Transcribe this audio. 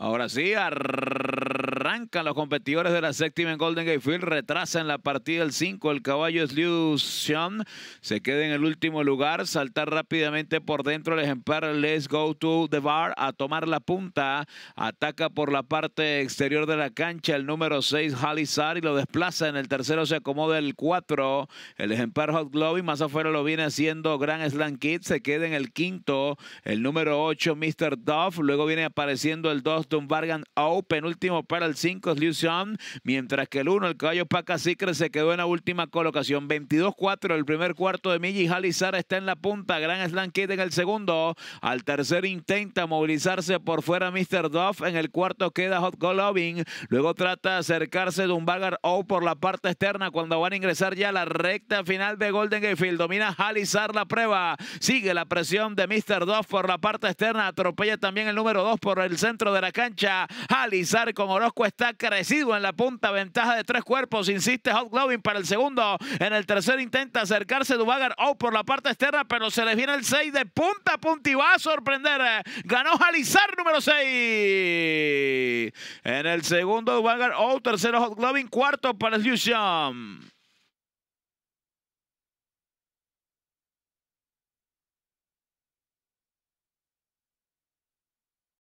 Ahora sí, los competidores de la séptima en Golden Gate Field. Retrasan la partida el 5. El caballo es Liu Se queda en el último lugar. Saltar rápidamente por dentro el ejemplar Let's Go to the Bar a tomar la punta. Ataca por la parte exterior de la cancha el número 6 Halizar y lo desplaza. En el tercero se acomoda el 4. El ejemplar Hot Globe más afuera lo viene haciendo Grand Slam Kid. Se queda en el quinto. El número 8 Mr. Duff. Luego viene apareciendo el 2 Dunbargan Open, último para el 5 5 mientras que el 1, el caballo Paca se quedó en la última colocación. 22-4 el primer cuarto de Milly, Jalizar está en la punta. Gran Slam en el segundo. Al tercer intenta movilizarse por fuera Mr. Duff. En el cuarto queda Hot Golovin. Luego trata de acercarse Dumbagar O por la parte externa cuando van a ingresar ya la recta final de Golden Gatefield. Domina Halizar la prueba. Sigue la presión de Mr. Duff por la parte externa. Atropella también el número 2 por el centro de la cancha. Halizar con Orozco está crecido en la punta. Ventaja de tres cuerpos. Insiste Hot para el segundo. En el tercero intenta acercarse Dubagar O oh, por la parte externa, pero se les viene el 6 de punta a punta y va a sorprender. Ganó Jalizar número 6. En el segundo Dubagar O, oh, Tercero Hot Gloving, Cuarto para el